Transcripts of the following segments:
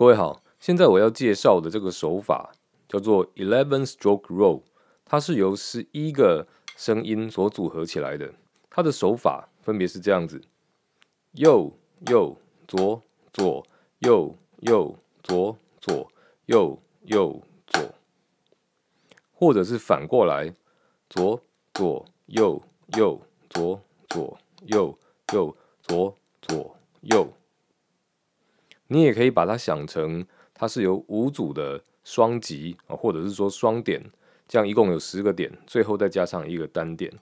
各位好，现在我要介绍的这个手法叫做 Eleven Stroke Roll，它是由十一个声音所组合起来的。它的手法分别是这样子：右右左左右右左左右右左，或者是反过来：左左右右左左右右左左右。你也可以把它想成，它是由五组的双极啊，或者是说双点，这样一共有十个点，最后再加上一个单点。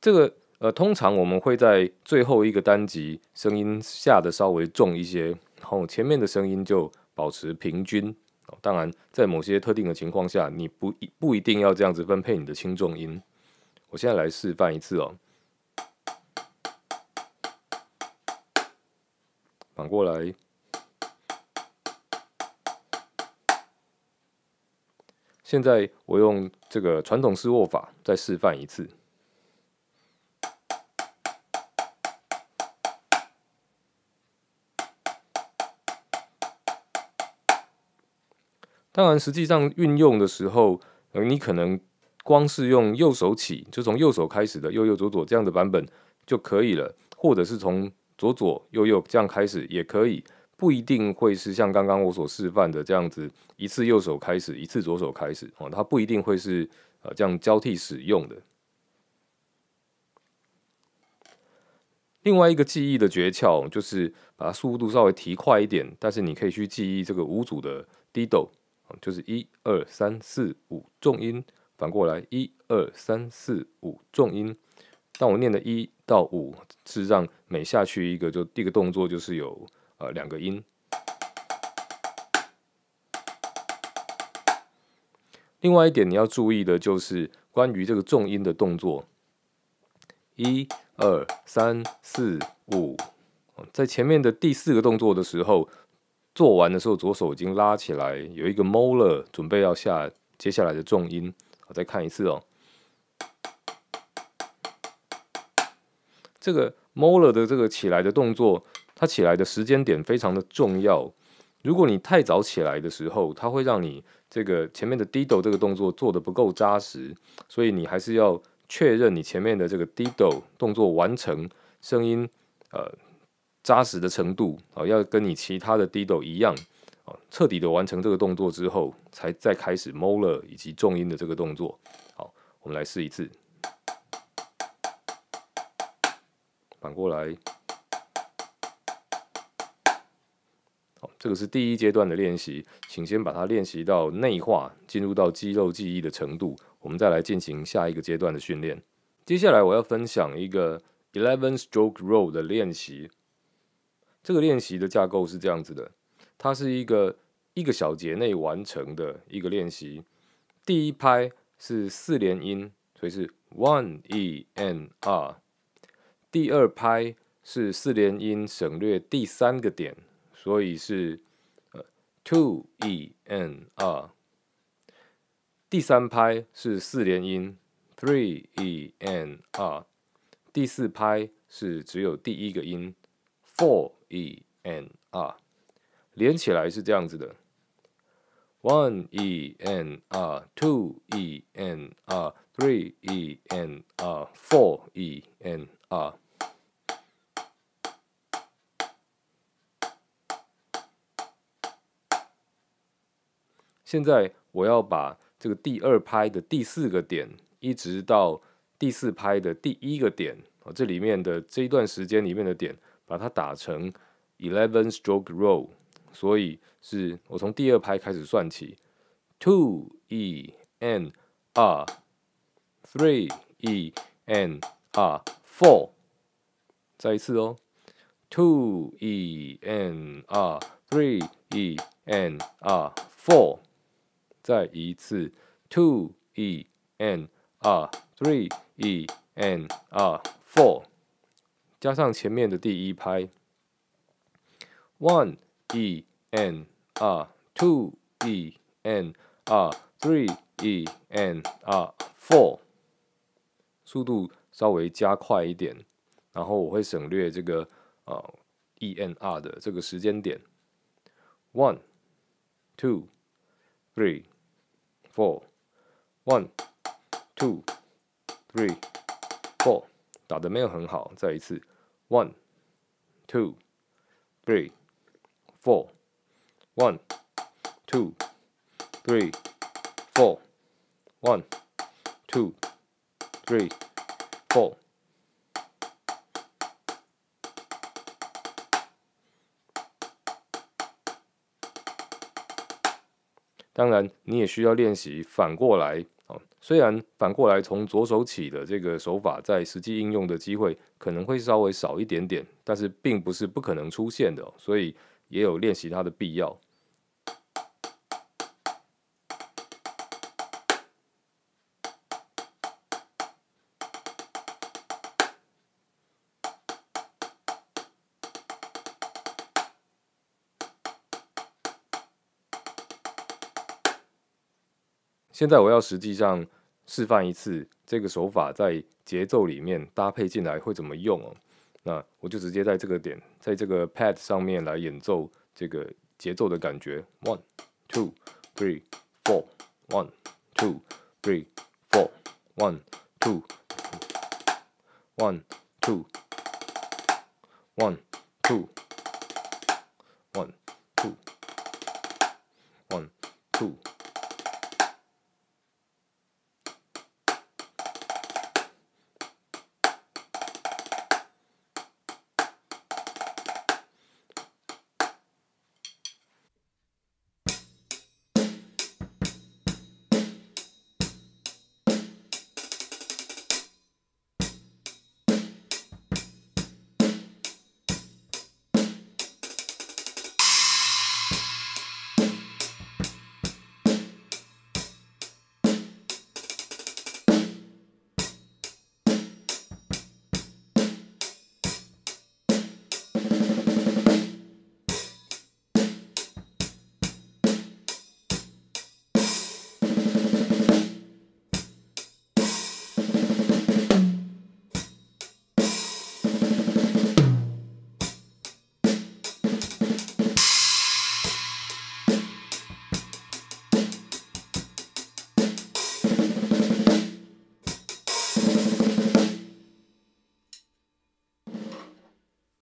这个呃，通常我们会在最后一个单极声音下的稍微重一些，然后前面的声音就保持平均。当然，在某些特定的情况下，你不不一定要这样子分配你的轻重音。我现在来示范一次哦，反过来。现在我用这个传统式握法再示范一次。当然，实际上运用的时候，你可能光是用右手起，就从右手开始的右右左左这样的版本就可以了，或者是从左左右右这样开始也可以。不一定会是像刚刚我所示范的这样子，一次右手开始，一次左手开始啊，它不一定会是呃这样交替使用的。另外一个记忆的诀窍就是把它速度稍微提快一点，但是你可以去记忆这个五组的低斗就是一二三四五重音，反过来一二三四五重音。但我念的一到五是让每下去一个就第一个动作就是有。呃，两个音。另外一点你要注意的就是关于这个重音的动作。一二三四五，在前面的第四个动作的时候，做完的时候左手已经拉起来，有一个 m o l a r 准备要下接下来的重音。我再看一次哦。这个 m o l a r 的这个起来的动作。它起来的时间点非常的重要。如果你太早起来的时候，它会让你这个前面的低抖这个动作做的不够扎实，所以你还是要确认你前面的这个低抖动作完成声音呃扎实的程度啊，要跟你其他的低抖一样啊，彻底的完成这个动作之后，才再开始 m o l l e 以及重音的这个动作。好，我们来试一次。反过来。这个是第一阶段的练习，请先把它练习到内化，进入到肌肉记忆的程度，我们再来进行下一个阶段的训练。接下来我要分享一个 Eleven Stroke Roll 的练习。这个练习的架构是这样子的，它是一个一个小节内完成的一个练习。第一拍是四连音，所以是 One E N R。第二拍是四连音，省略第三个点。所以是 two e n r，第三拍是四连音 three e n r，第四拍是只有第一个音 four e n r，连起来是这样子的 one e n r two e n r three e n r four e n r。现在我要把这个第二拍的第四个点，一直到第四拍的第一个点啊，这里面的这一段时间里面的点，把它打成 eleven stroke roll。所以是我从第二拍开始算起，two e n r three e n r four。再一次哦，two e n r three e n r four。再一次，two e n r three e n r four，加上前面的第一拍，one e n r two e n r three e n r four，速度稍微加快一点，然后我会省略这个呃 e n r 的这个时间点，one two three。four, one, two, three, four，打的没有很好，再一次，one, two, three, four, one, two, three, four, one, two, three, four。当然，你也需要练习反过来。哦，虽然反过来从左手起的这个手法，在实际应用的机会可能会稍微少一点点，但是并不是不可能出现的，所以也有练习它的必要。现在我要实际上示范一次这个手法在节奏里面搭配进来会怎么用哦？那我就直接在这个点，在这个 pad 上面来演奏这个节奏的感觉。One, two, three, four. One, two, three, four. One, two. One, two. One, two. One, two. One, two.